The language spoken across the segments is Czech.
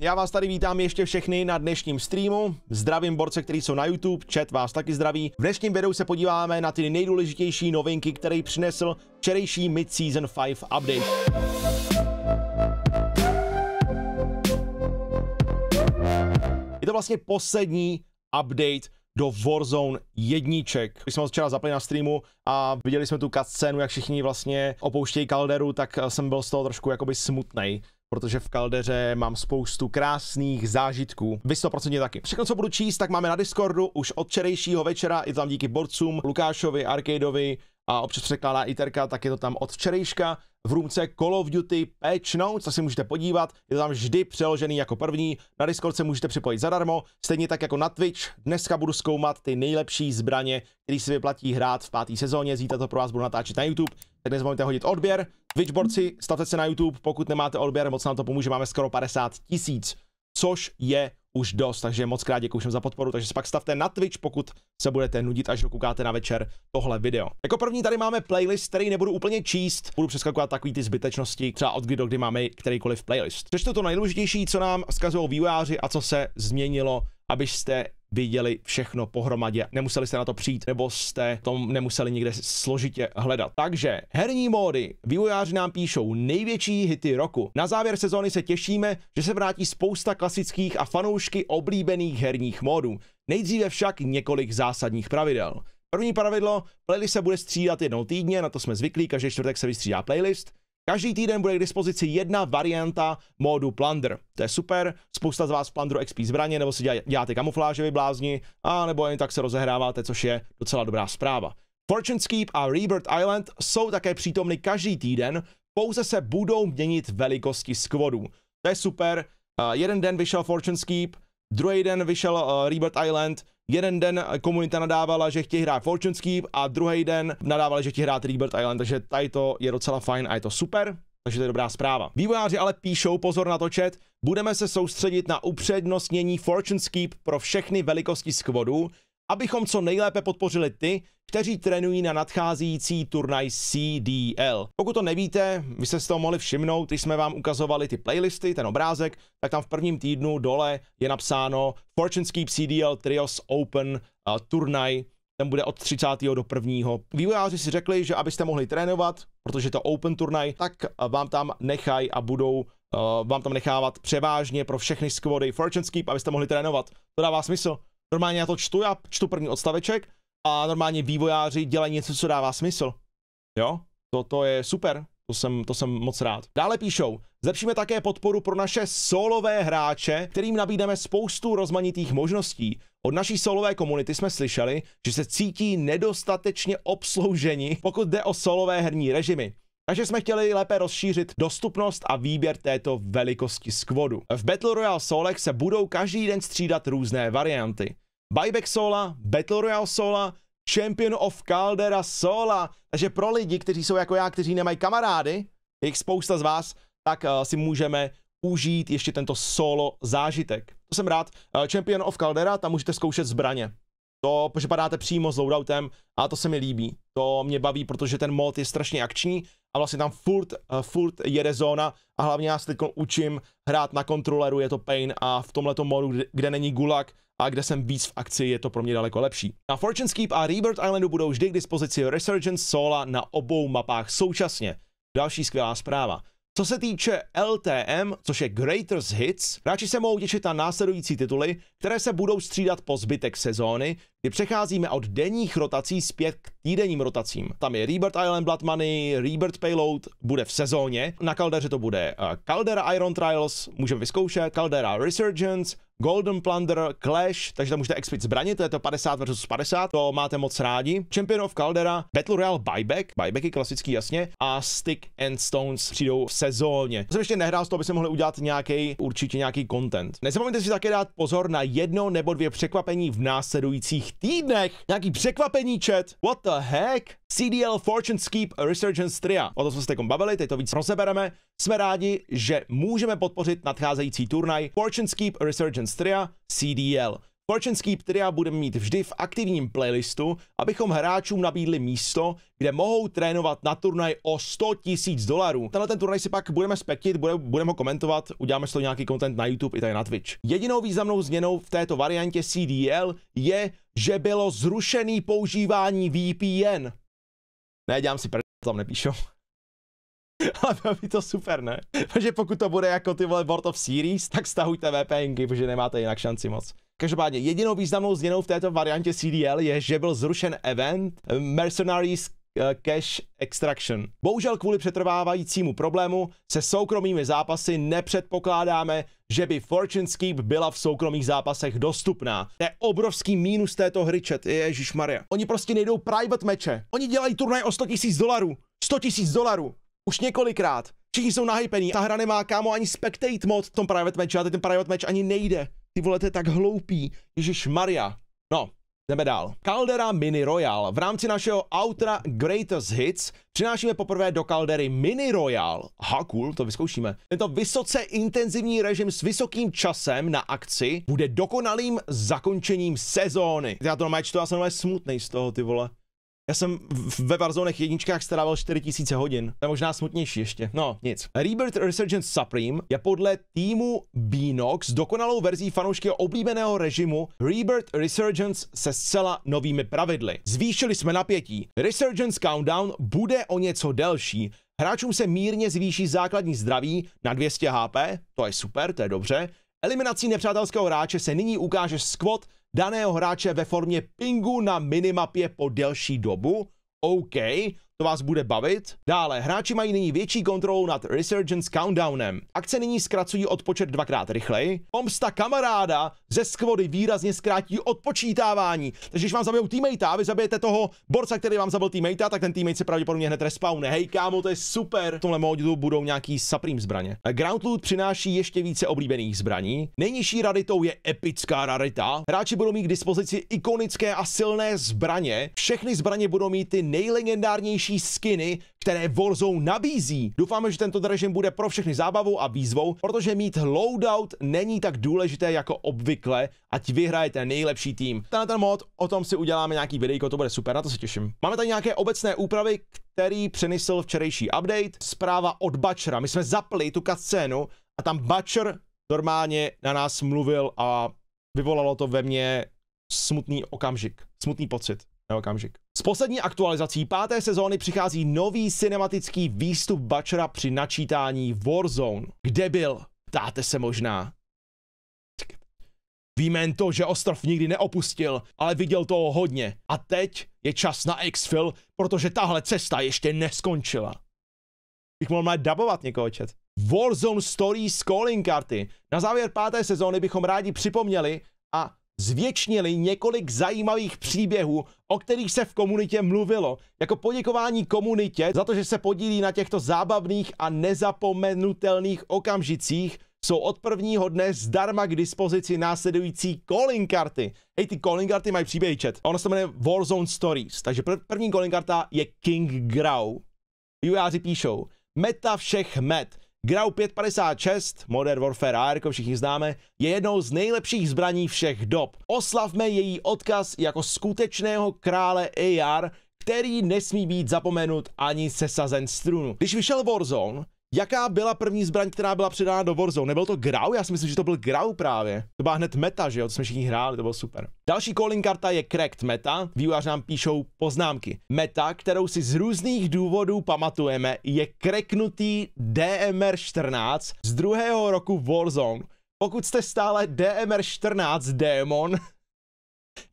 já vás tady vítám ještě všechny na dnešním streamu. Zdravím borce, kteří jsou na YouTube, chat vás taky zdraví. V dnešním videu se podíváme na ty nejdůležitější novinky, které přinesl včerejší Mid-Season 5 update. Je to vlastně poslední update do Warzone jedniček. Když jsme ho včera zapli na streamu a viděli jsme tu cutscénu, jak všichni vlastně opouštějí kalderu, tak eh, jsem byl z toho trošku jakoby smutnej protože v Kaldeře mám spoustu krásných zážitků. Vy 100% taky. Všechno, co budu číst, tak máme na Discordu už od včerejšího večera, i tam díky borcům, Lukášovi, Arcadeovi a občas překládá Iterka, tak je to tam od včerejška v růmce Call of Duty Patch Notes, co si můžete podívat, je to tam vždy přeložený jako první, na Discord se můžete připojit zadarmo, stejně tak jako na Twitch, dneska budu zkoumat ty nejlepší zbraně, které si vyplatí hrát v páté sezóně, zítra to pro vás budu natáčet na YouTube, tak nezapomeňte hodit odběr. Twitchborci, stavte se na YouTube, pokud nemáte odběr, moc nám to pomůže, máme skoro 50 tisíc, což je už dost, takže moc krát děkuji všem za podporu, takže se pak stavte na Twitch, pokud se budete nudit, až dokoukáte na večer tohle video. Jako první tady máme playlist, který nebudu úplně číst, budu přeskakovat takový ty zbytečnosti, třeba od kdy do kdy máme kterýkoliv playlist. Přečtu to nejdůležitější, co nám vzkazují vývojáři a co se změnilo abyste viděli všechno pohromadě, nemuseli jste na to přijít, nebo jste tom nemuseli nikde složitě hledat. Takže herní módy, vývojáři nám píšou největší hity roku. Na závěr sezóny se těšíme, že se vrátí spousta klasických a fanoušky oblíbených herních módů. Nejdříve však několik zásadních pravidel. První pravidlo, playlist se bude střídat jednou týdně, na to jsme zvyklí, každý čtvrtek se vystřídá playlist. Každý týden bude k dispozici jedna varianta módu Plunder. To je super, spousta z vás v XP zbraně, nebo si děláte kamufláže vyblázni, a nebo jen tak se rozehráváte, což je docela dobrá zpráva. Fortune Keep a Rebirth Island jsou také přítomny každý týden, pouze se budou měnit velikosti skvodů. To je super, uh, jeden den vyšel Fortune Keep, druhý den vyšel uh, Rebirth Island, jeden den komunita nadávala, že chtějí hrát Fortune a druhý den nadávali, že chtějí hrát Rebirth Island, takže tady to je docela fajn a je to super. Takže to je dobrá zpráva. Vývojáři ale píšou, pozor na to chat, budeme se soustředit na upřednostnění Fortune pro všechny velikosti skvodu abychom co nejlépe podpořili ty, kteří trénují na nadcházející turnaj CDL. Pokud to nevíte, vy jste si toho mohli všimnout, když jsme vám ukazovali ty playlisty, ten obrázek, tak tam v prvním týdnu dole je napsáno Fortune's Keep CDL Trios Open uh, turnaj, ten bude od 30. do 1. Vývojáři si řekli, že abyste mohli trénovat, protože to open turnaj, tak eh, vám tam nechají a budou uh, vám tam nechávat převážně pro všechny skvody Fortune's Keep, abyste mohli trénovat. To dává smysl. Normálně já to čtu, já čtu první odstaveček a normálně vývojáři dělají něco, co dává smysl. Jo, to, to je super, to jsem, to jsem moc rád. Dále píšou, zlepšíme také podporu pro naše solové hráče, kterým nabídneme spoustu rozmanitých možností. Od naší solové komunity jsme slyšeli, že se cítí nedostatečně obslouženi, pokud jde o solové herní režimy. Takže jsme chtěli lépe rozšířit dostupnost a výběr této velikosti skvodu. V Battle Royale solech se budou každý den střídat různé varianty. Buyback sola, Battle Royale sola, Champion of Caldera sola. Takže pro lidi, kteří jsou jako já, kteří nemají kamarády, jich spousta z vás, tak eh, si můžeme užít ještě tento solo zážitek. To jsem rád. Eh, Champion of Caldera, tam můžete zkoušet zbraně. To, že padáte přímo s loadoutem a to se mi líbí. To mě baví, protože ten mod je strašně akční a vlastně tam furt, eh, furt jede zóna a hlavně já se teď učím hrát na kontroleru, je to pain a v tomhle modu, kde, kde není gulag, a kde jsem víc v akci, je to pro mě daleko lepší. Na Fortune's Keep a Rebirth Islandu budou vždy k dispozici Resurgence Sola na obou mapách současně. Další skvělá zpráva. Co se týče LTM, což je Greatest Hits, hráči se mohou těšit na následující tituly, které se budou střídat po zbytek sezóny, kdy přecházíme od denních rotací zpět k týdenním rotacím. Tam je Rebirth Island Blood Money, Rebirth Payload, bude v sezóně, na kaldeře to bude eh, Caldera Iron Trials, můžeme vyzkoušet, Caldera Resurgence, Golden Plunder, Clash, takže tam můžete expit zbraně, to je to 50 versus 50, to máte moc rádi. Champion of Caldera, Battle Royale Buyback, buybacky klasický jasně, a Stick and Stones přijdou v sezóně. To jsem ještě nehrál z toho, aby se mohli udělat nějaký, určitě nějaký content. Nezapomeňte si také dát pozor na jedno nebo dvě překvapení v následujících týdnech. Nějaký překvapení chat, what the heck? CDL Fortune Keep Resurgence 3. O to jsme se teď bavili, teď to víc rozebereme jsme rádi, že můžeme podpořit nadcházející turnaj Fortune Keep Resurgence Tria CDL. Fortune Keep Tria budeme mít vždy v aktivním playlistu, abychom hráčům nabídli místo, kde mohou trénovat na turnaj o 100 tisíc dolarů. Tenhle ten turnaj si pak budeme spektit, budeme, budeme ho komentovat, uděláme si to nějaký content na YouTube i tady na Twitch. Jedinou významnou změnou v této variantě CDL je, že bylo zrušený používání VPN. Ne, dělám si pr... tam nepíšu. Ale bylo by to super, ne? Protože pokud to bude jako ty vole World of Series, tak stahujte VPNky, protože nemáte jinak šanci moc. Každopádně jedinou významnou změnou v této variantě CDL je, že byl zrušen event eh, Mercenaries eh, Cash Extraction. Bohužel kvůli přetrvávajícímu problému se soukromými zápasy nepředpokládáme, že by Fortune Keep byla v soukromých zápasech dostupná. To je obrovský mínus této hry, chat. Ježíš Maria. Oni prostě nejdou private meče. Oni dělají turnaj o 100 000 dolarů. 100 000 dolarů. Už několikrát. Všichni jsou nahypení. Ta hra nemá kámo ani spectate mod v tom private matchu, a ten private match ani nejde. Ty vole, to je tak hloupý. Ježíš Maria. No, Jdeme dál. Caldera Mini Royal. V rámci našeho Outra Greatest Hits přinášíme poprvé do Caldery Mini Royal. Ha, cool, to vyzkoušíme. Tento vysoce intenzivní režim s vysokým časem na akci bude dokonalým zakončením sezóny. Já to normálně čtu, já jsem smutný z toho, ty vole. Já jsem ve Warzonech jedničkách strávil 4000 hodin. To je možná smutnější ještě. No, nic. Rebirth Resurgence Supreme je podle týmu Binox dokonalou verzí fanoušky oblíbeného režimu Rebirth Resurgence se zcela novými pravidly. Zvýšili jsme napětí. Resurgence Countdown bude o něco delší. Hráčům se mírně zvýší základní zdraví na 200 HP, to je super, to je dobře. Eliminací nepřátelského hráče se nyní ukáže squad daného hráče ve formě pingu na minimapě po delší dobu? OK, to vás bude bavit? Dále, hráči mají nyní větší kontrolu nad Resurgence Countdownem. Akce nyní zkracují odpočet dvakrát rychleji. Pomsta kamaráda ze skvody výrazně zkrátí odpočítávání. Takže když vám zabijou a vy zabijete toho borca, který vám zabil teammate, tak ten teammate se pravděpodobně hned respawne. Hej kámo, to je super. V tomhle modu budou nějaký Supreme zbraně. Ground Loot přináší ještě více oblíbených zbraní. Nejnižší raritou je epická rarita. Hráči budou mít k dispozici ikonické a silné zbraně. Všechny zbraně budou mít ty nejlegendárnější nejlepší skiny, které Warzone nabízí. Doufáme, že tento režim bude pro všechny zábavou a výzvou, protože mít loadout není tak důležité jako obvykle, ať vyhrajete nejlepší tým. Tenhle ten mod, o tom si uděláme nějaký videjko, to bude super, na to se těším. Máme tady nějaké obecné úpravy, který přenesl včerejší update, zpráva od Butchera. My jsme zapli tu scénu a tam Butcher normálně na nás mluvil a vyvolalo to ve mně smutný okamžik, smutný pocit na okamžik. S poslední aktualizací páté sezóny přichází nový cinematický výstup Butchera při načítání Warzone. Kde byl? Ptáte se možná. Víme jen to, že ostrov nikdy neopustil, ale viděl toho hodně. A teď je čas na exfil, protože tahle cesta ještě neskončila. Bych mohl dabovat někoho čet. Warzone Stories calling karty. Na závěr páté sezóny bychom rádi připomněli a zvětšnili několik zajímavých příběhů, o kterých se v komunitě mluvilo, jako poděkování komunitě za to, že se podílí na těchto zábavných a nezapomenutelných okamžicích, jsou od prvního dne zdarma k dispozici následující calling karty. Hej, ty calling karty mají příběhy chat. Ono se jmenuje Warzone Stories, takže pr- první calling karta je King Grau. Vývojáři píšou, meta všech met. Grau 556, Modern Warfare AR, jako všichni známe, je jednou z nejlepších zbraní všech dob. Oslavme její odkaz jako skutečného krále AR, který nesmí být zapomenut ani sesazen strunu. Když vyšel Warzone, Jaká byla první zbraň, která byla přidána do Warzone? Nebyl to Grau? Já si myslím, že to byl Grau právě. To byla hned meta, že jo? To jsme všichni hráli, to bylo super. Další calling karta je Cracked Meta. Vývojáři nám píšou poznámky. Meta, kterou si z různých důvodů pamatujeme, je kreknutý DMR14 z druhého roku Warzone. Pokud jste stále DMR14 démon,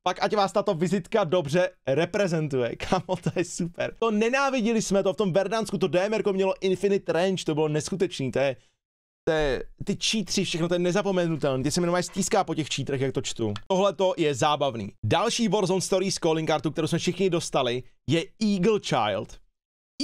pak ať vás tato vizitka dobře reprezentuje. Kamo, to je super. To nenáviděli jsme to, v tom Verdansku to DMR mělo Infinite Range, to bylo neskutečný, to je to je, ty čítři, všechno, to je nezapomenutelné. Ty se mi normálně stíská po těch čítrech, jak to čtu. Tohle to je zábavný. Další Warzone Stories calling kartu, kterou jsme všichni dostali, je Eagle Child.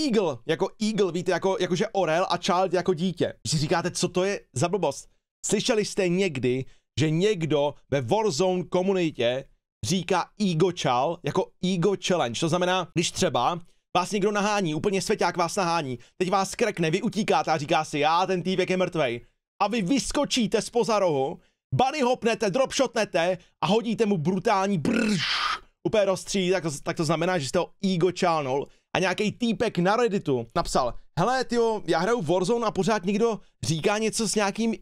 Eagle, jako Eagle, víte, jako, jakože orel a child jako dítě. Když si říkáte, co to je za blbost, slyšeli jste někdy, že někdo ve Warzone komunitě říká ego chal, jako ego challenge. To znamená, když třeba vás někdo nahání, úplně svěťák vás nahání, teď vás krekne, vy utíkáte a říká si, já ten týpek je mrtvej. A vy vyskočíte spoza rohu, bunny hopnete, dropshotnete a hodíte mu brutální brž, úplně rozstřílí, tak, to, tak to znamená, že jste ho ego chalnul. A nějaký týpek na Redditu napsal, hele tyjo, já hraju Warzone a pořád někdo říká něco s nějakým,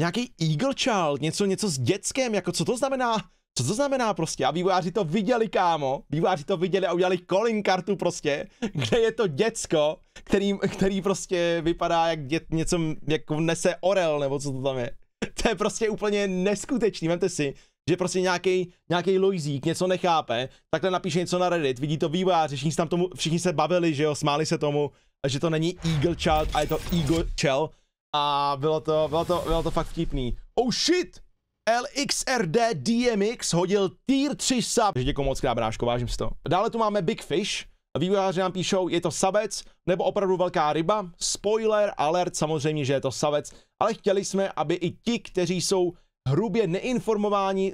nějaký eagle child, něco, něco s dětskem, jako co to znamená? Co to znamená prostě? A vývojáři to viděli, kámo. Vývojáři to viděli a udělali calling kartu prostě, kde je to děcko, který, který prostě vypadá jak dět, něco, jako nese orel, nebo co to tam je. To je prostě úplně neskutečný, vemte si, že prostě nějaký nějaký Lojzík něco nechápe, takhle napíše něco na Reddit, vidí to vývojáři, všichni se, tam tomu, všichni se bavili, že jo, smáli se tomu, že to není Eagle Child, a je to Eagle Chell. A bylo to, bylo to, bylo to fakt vtipný. Oh shit! LXRD DMX hodil tier 3 sub. Takže děkuji moc krát, bráško, vážím si to. Dále tu máme Big Fish. Vývojáři nám píšou, je to savec nebo opravdu velká ryba. Spoiler, alert, samozřejmě, že je to savec, ale chtěli jsme, aby i ti, kteří jsou hrubě neinformováni,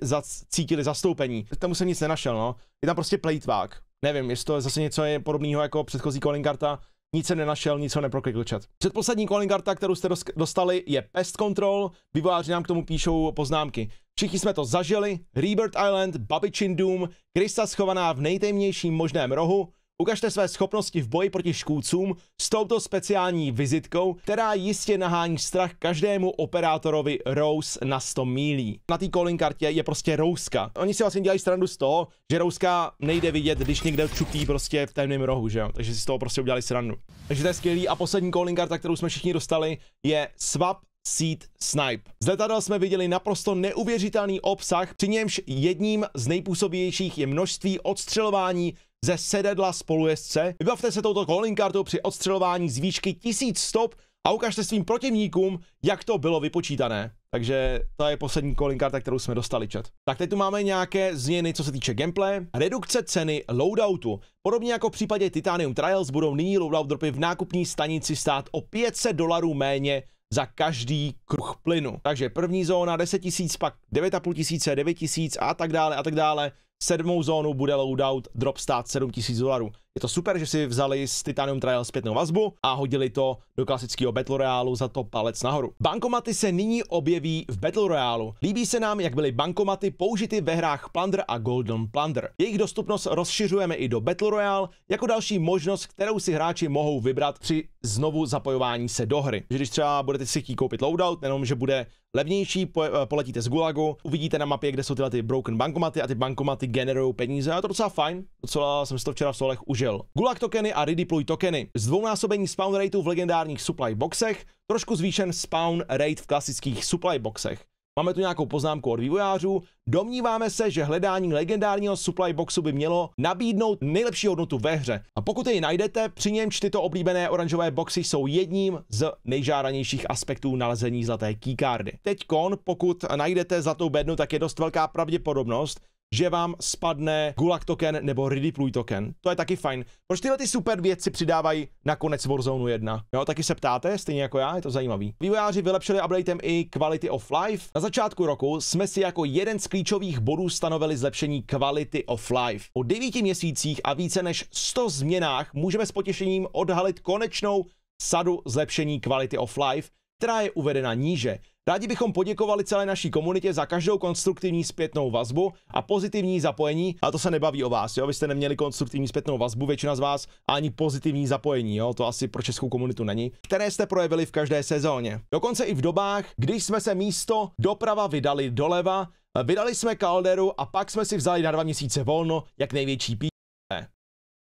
cítili zastoupení. Tam jsem nic nenašel, no. Je tam prostě plejtvák. Nevím, jestli to je zase něco je podobného jako předchozí calling karta, nic se nenašel, nic ho neproklikl chat. Předposlední calling karta, kterou jste dostali, je Pest Control, vývojáři nám k tomu píšou poznámky. Všichni jsme to zažili, Rebirth Island, Babičin Doom, Krista schovaná v nejtemnějším možném rohu, Ukažte své schopnosti v boji proti škůdcům s touto speciální vizitkou, která jistě nahání strach každému operátorovi Rose na 100 mílí. Na té calling kartě je prostě Rouska. Oni si vlastně dělají strandu z toho, že Rouska nejde vidět, když někde čupí prostě v temném rohu, že jo? Takže si z toho prostě udělali srandu. Takže to je skvělý. A poslední calling karta, kterou jsme všichni dostali, je Swap Seed Snipe. Z letadel jsme viděli naprosto neuvěřitelný obsah, při němž jedním z nejpůsobivějších je množství odstřelování ze sedadla spolujezdce. Vybavte se touto calling kartou při odstřelování z výšky 1000 stop a ukažte svým protivníkům, jak to bylo vypočítané. Takže to je poslední calling karta, kterou jsme dostali čet. Tak teď tu máme nějaké změny, co se týče gameplay. Redukce ceny loadoutu. Podobně jako v případě Titanium Trials budou nyní loadout dropy v nákupní stanici stát o 500 dolarů méně za každý kruh plynu. Takže první zóna 10 000, pak 9,5 tisíce, 9 000 a tak dále a tak dále. Sedmou zónu bude loadout drop stát 7000 dolarů. Je to super, že si vzali z Titanium Trial zpětnou vazbu a hodili to do klasického Battle Royale za to palec nahoru. Bankomaty se nyní objeví v Battle Royale. Líbí se nám, jak byly bankomaty použity ve hrách Plunder a Golden Plunder. Jejich dostupnost rozšiřujeme i do Battle Royale jako další možnost, kterou si hráči mohou vybrat při znovu zapojování se do hry. Že když třeba budete si chtít koupit loadout, jenom že bude levnější, po, eh, poletíte z Gulagu, uvidíte na mapě, kde jsou tyhle ty broken bankomaty a ty bankomaty generují peníze a to docela fajn, docela jsem si to včera v solech užil bohužel. Gulag tokeny a redeploy tokeny. Zdvounásobení spawn rateu v legendárních supply boxech, trošku zvýšen spawn rate v klasických supply boxech. Máme tu nějakou poznámku od vývojářů. Domníváme se, že hledání legendárního supply boxu by mělo nabídnout nejlepší hodnotu ve hře. A pokud jej najdete, při němž tyto oblíbené oranžové boxy jsou jedním z nejžáranějších aspektů nalezení zlaté keycardy. Teď kon, pokud najdete zlatou bednu, tak je dost velká pravděpodobnost, že vám spadne Gulag token nebo Redeploy token. To je taky fajn. Proč tyhle ty super věci přidávají na konec Warzone 1? Jo, taky se ptáte, stejně jako já, je to zajímavý. Vývojáři vylepšili updatem i Quality of Life. Na začátku roku jsme si jako jeden z klíčových bodů stanovili zlepšení Quality of Life. Po devíti měsících a více než 100 změnách můžeme s potěšením odhalit konečnou sadu zlepšení Quality of Life, která je uvedena níže. Rádi bychom poděkovali celé naší komunitě za každou konstruktivní zpětnou vazbu a pozitivní zapojení. A to se nebaví o vás, jo? Vy jste neměli konstruktivní zpětnou vazbu, většina z vás, a ani pozitivní zapojení, jo? To asi pro českou komunitu není, které jste projevili v každé sezóně. Dokonce i v dobách, když jsme se místo doprava vydali doleva, vydali jsme kalderu a pak jsme si vzali na dva měsíce volno, jak největší pí.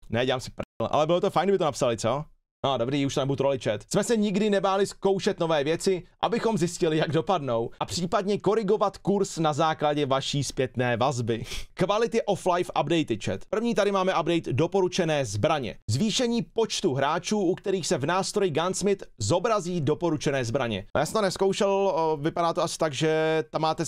Ne, dělám si prdel, ale bylo to fajn, kdyby to napsali, co? No dobrý, už to nebudu troličet. Jsme se nikdy nebáli zkoušet nové věci, abychom zjistili, jak dopadnou a případně korigovat kurz na základě vaší zpětné vazby. Kvality of Life update chat. První tady máme update doporučené zbraně. Zvýšení počtu hráčů, u kterých se v nástroji Gunsmith zobrazí doporučené zbraně. No, já jsem to neskoušel, vypadá to asi tak, že tam máte,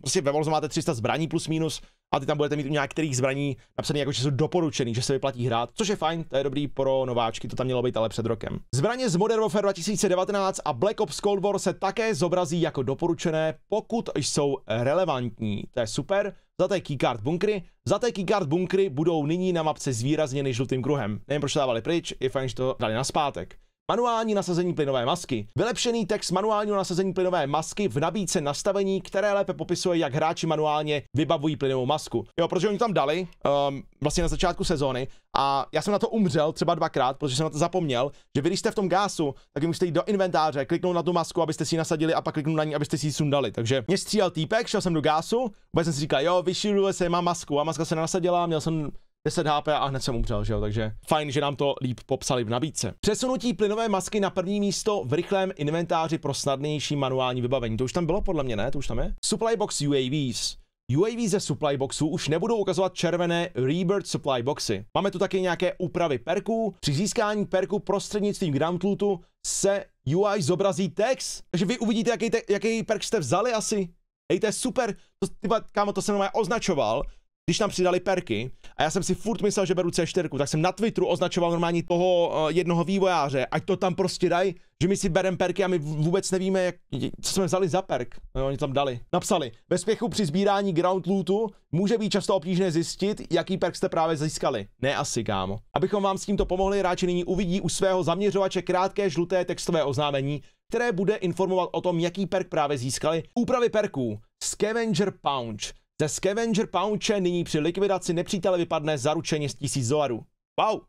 prostě ve máte 300 zbraní plus minus, a ty tam budete mít u některých zbraní napsané jako, že jsou doporučený, že se vyplatí hrát, což je fajn, to je dobrý pro nováčky, to tam mělo být ale před rokem. Zbraně z Modern Warfare 2019 a Black Ops Cold War se také zobrazí jako doporučené, pokud jsou relevantní. To je super, za té keycard bunkry. Za té keycard bunkry budou nyní na mapce zvýrazněny žlutým kruhem. Nevím, proč to dávali pryč, je fajn, že to dali na zpátek. Manuální nasazení plynové masky. Vylepšený text manuálního nasazení plynové masky v nabídce nastavení, které lépe popisuje, jak hráči manuálně vybavují plynovou masku. Jo, protože oni tam dali um, vlastně na začátku sezóny a já jsem na to umřel třeba dvakrát, protože jsem na to zapomněl, že vy když jste v tom gásu, tak musíte jít do inventáře, kliknout na tu masku, abyste si ji nasadili a pak kliknout na ní, abyste si ji sundali. Takže mě střílel týpek, šel jsem do gásu, vůbec jsem si říkal, jo, vyšiluje se, má masku a maska se nasadila. měl jsem 10 HP a hned jsem umřel, že jo? takže fajn, že nám to líp popsali v nabídce. Přesunutí plynové masky na první místo v rychlém inventáři pro snadnější manuální vybavení. To už tam bylo podle mě, ne? To už tam je? Supply box UAVs. UAV ze supply boxů už nebudou ukazovat červené Rebirth supply boxy. Máme tu taky nějaké úpravy perků. Při získání perku prostřednictvím ground lootu se UI zobrazí text. Takže vy uvidíte, jaký, te- jaký perk jste vzali asi. Hej, to je super. To, tyba, kámo, to jsem označoval když tam přidali perky a já jsem si furt myslel, že beru C4, tak jsem na Twitteru označoval normálně toho uh, jednoho vývojáře, ať to tam prostě dají, že my si berem perky a my vůbec nevíme, jak, co jsme vzali za perk. No, oni tam dali. Napsali, ve spěchu při sbírání ground lootu může být často obtížné zjistit, jaký perk jste právě získali. Ne asi, kámo. Abychom vám s tímto pomohli, ráči nyní uvidí u svého zaměřovače krátké žluté textové oznámení, které bude informovat o tom, jaký perk právě získali. Úpravy perků. Scavenger Punch ze Scavenger Pouche nyní při likvidaci nepřítele vypadne zaručeně z 1000 dolarů. Wow!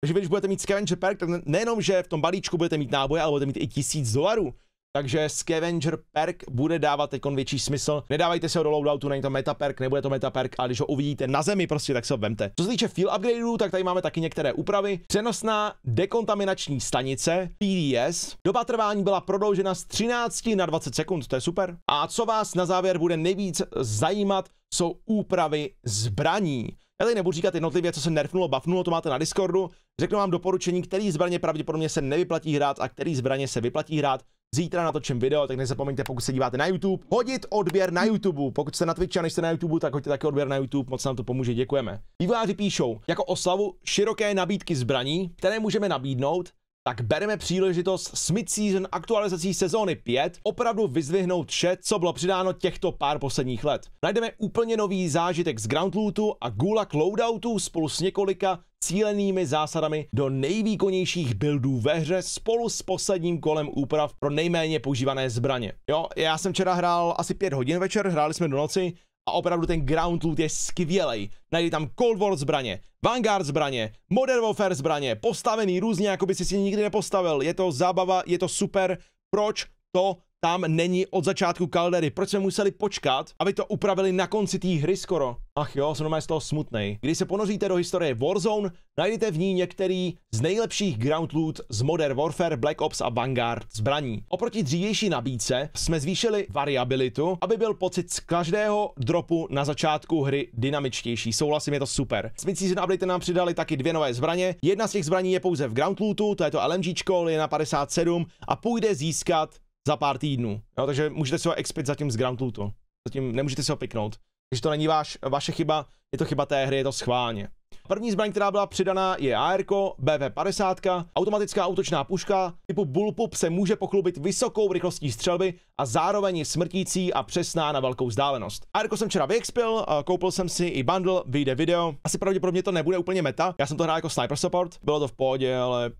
Takže když budete mít Scavenger Perk, tak nejenom, že v tom balíčku budete mít náboje, ale budete mít i 1000 dolarů takže Scavenger perk bude dávat teď větší smysl. Nedávajte se ho do loadoutu, není to meta perk, nebude to meta perk, ale když ho uvidíte na zemi, prostě tak se ho vemte. Co se týče feel upgradeů, tak tady máme taky některé úpravy. Přenosná dekontaminační stanice PDS. Doba trvání byla prodloužena z 13 na 20 sekund, to je super. A co vás na závěr bude nejvíc zajímat, jsou úpravy zbraní. Já tady nebudu říkat jednotlivě, co se nerfnulo, buffnulo, to máte na Discordu. Řeknu vám doporučení, který zbraně pravděpodobně se nevyplatí hrát a který zbraně se vyplatí hrát. Zítra natočím video, tak nezapomeňte, pokud se díváte na YouTube, hodit odběr na YouTube. Pokud jste na Twitch a nejste na YouTube, tak hoďte taky odběr na YouTube, moc nám to pomůže, děkujeme. Vývojáři píšou, jako oslavu široké nabídky zbraní, které můžeme nabídnout, tak bereme příležitost s mid-season aktualizací sezóny 5 opravdu vyzvihnout vše, co bylo přidáno těchto pár posledních let. Najdeme úplně nový zážitek z Lootu a Gula Loadoutu spolu s několika cílenými zásadami do nejvýkonnějších buildů ve hře spolu s posledním kolem úprav pro nejméně používané zbraně. Jo, já jsem včera hrál asi 5 hodin večer, hráli jsme do noci, a opravdu ten ground loot je skvělý. Najdi tam Cold War zbraně, Vanguard zbraně, Modern Warfare zbraně, postavený různě, jako by si si nikdy nepostavil. Je to zábava, je to super. Proč to tam není od začátku kaldery. Proč jsme museli počkat, aby to upravili na konci té hry skoro? Ach jo, jsem z toho smutnej. Když se ponoříte do historie Warzone, najdete v ní některý z nejlepších ground loot z Modern Warfare, Black Ops a Vanguard zbraní. Oproti dřívější nabídce jsme zvýšili variabilitu, aby byl pocit z každého dropu na začátku hry dynamičtější. Souhlasím, je to super. S Season Update nám přidali taky dvě nové zbraně. Jedna z těch zbraní je pouze v ground lootu, to je to LMG, je na 57 a půjde získat za pár týdnů. Jo, takže můžete si ho expit zatím z Grand Lootu. Zatím nemůžete si ho piknout. Takže to není váš, vaše chyba, je to chyba té hry, je to schválně. První zbraň, která byla přidaná, je ARK BV50, automatická útočná puška typu bullpup se může pochlubit vysokou rychlostí střelby a zároveň je smrtící a přesná na velkou vzdálenost. ARK jsem včera vyexpil, koupil jsem si i bundle, vyjde video. Asi pravděpodobně to nebude úplně meta, já jsem to hrál jako sniper support, bylo to v pohodě, ale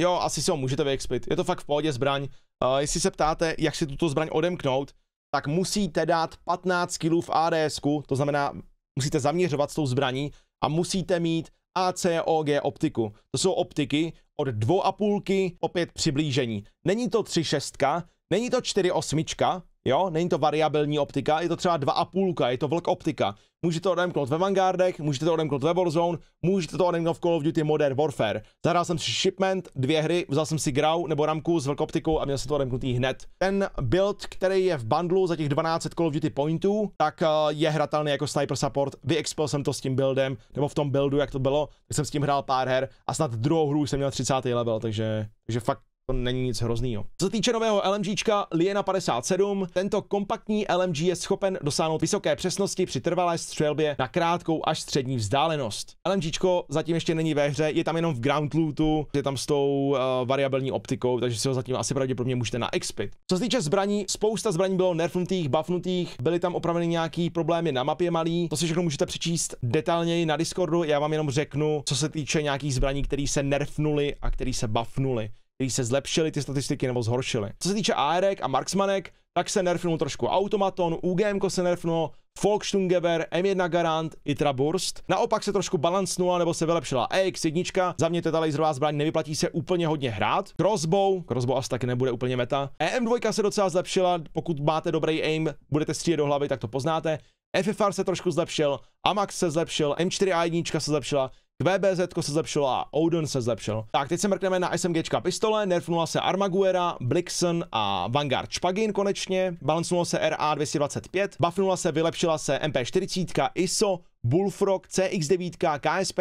Jo, asi si ho můžete vyexpit. Je to fakt v pohodě zbraň. Uh, jestli se ptáte, jak si tuto zbraň odemknout, tak musíte dát 15 kg v ads to znamená, musíte zaměřovat s tou zbraní a musíte mít ACOG optiku. To jsou optiky od 2,5 opět přiblížení. Není to 3,6, není to 4,8, Jo, není to variabilní optika, je to třeba 2,5, je to vlk optika. Můžete to odemknout ve Vanguardech, můžete to odemknout ve Warzone, můžete to odemknout v Call of Duty Modern Warfare. Zahrál jsem si Shipment, dvě hry, vzal jsem si Grau nebo Ramku s optikou a měl jsem to odemknutý hned. Ten build, který je v bundlu za těch 12 Call of Duty pointů, tak eh, je hratelný jako Sniper Support. Vyexpil jsem to s tím buildem, nebo v tom buildu, jak to bylo, tak jsem s tím hrál pár her a snad druhou hru jsem měl 30. level, takže, takže fakt to není nic hroznýho. Co se týče nového LMGčka Liena 57, tento kompaktní LMG je schopen dosáhnout vysoké přesnosti při trvalé střelbě na krátkou až střední vzdálenost. LMGčko zatím ještě není ve hře, je tam jenom v ground lootu, je tam s tou uh, variabilní optikou, takže si ho zatím asi pravděpodobně můžete na expit. Co se týče zbraní, spousta zbraní bylo nerfnutých, buffnutých, byly tam opraveny nějaký problémy na mapě malý, to si všechno můžete přečíst detailněji na Discordu, já vám jenom řeknu, co se týče nějakých zbraní, které se nerfnuly a které se buffnuly který se zlepšily ty statistiky nebo zhoršily. Co se týče ARek a Marksmanek, tak se nerfnul trošku Automaton, UGM se nerfnul, Volkstungeber, M1 Garant, i Traburst. Naopak se trošku balancnula nebo se vylepšila EX1, za mě teda laserová zbraň nevyplatí se úplně hodně hrát. Crossbow, crossbow asi taky nebude úplně meta. EM2 se docela zlepšila, pokud máte dobrý aim, budete střílet do hlavy, tak to poznáte. FFR se trošku zlepšil, Amax se zlepšil, M4A1 se zlepšila, QBZ se zlepšilo a Odin se zlepšil. Tak, teď se mrkneme na SMGčka pistole, nerfnula se Armaguera, Blixen a Vanguard Špagin konečně, balancnulo se RA225, buffnula se, vylepšila se MP40, ISO, Bullfrog, CX9, KSP,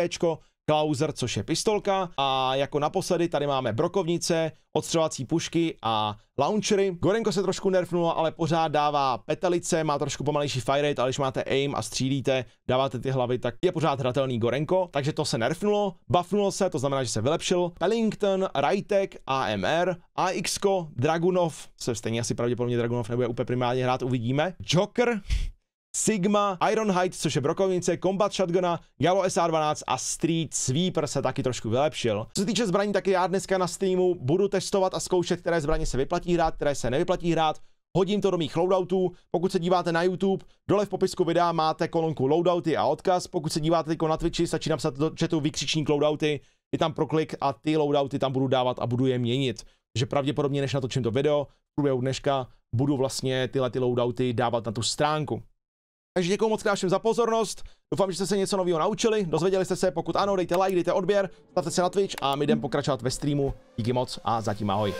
Klauser, což je pistolka a jako naposledy tady máme brokovnice, odstřelovací pušky a launchery. Gorenko se trošku nerfnulo, ale pořád dává petalice, má trošku pomalejší fire rate, ale když máte aim a střílíte, dáváte ty hlavy, tak je pořád hratelný Gorenko, takže to se nerfnulo, buffnulo se, to znamená, že se vylepšil. Pellington, Rytek, AMR, AX, Dragunov, se stejně asi pravděpodobně Dragunov nebude úplně primárně hrát, uvidíme. Joker, Sigma, Ironhide, což je brokovnice, Combat Shotguna, Galo SR12 a Street Sweeper se taky trošku vylepšil. Co se týče zbraní, tak já dneska na streamu budu testovat a zkoušet, které zbraně se vyplatí hrát, které se nevyplatí hrát. Hodím to do mých loadoutů. Pokud se díváte na YouTube, dole v popisku videa máte kolonku loadouty a odkaz. Pokud se díváte teď na Twitchi, stačí napsat do chatu vykřičník loadouty, je tam proklik a ty loadouty tam budu dávat a budu je měnit. Takže pravděpodobně, než natočím to video, v průběhu dneška budu vlastně tyhle ty loadouty dávat na tu stránku. Takže děkuji moc krát za pozornost. Doufám, že jste se něco nového naučili. Dozvěděli jste se, pokud ano, dejte like, dejte odběr, stavte se na Twitch a my jdeme pokračovat ve streamu. Díky moc a zatím ahoj.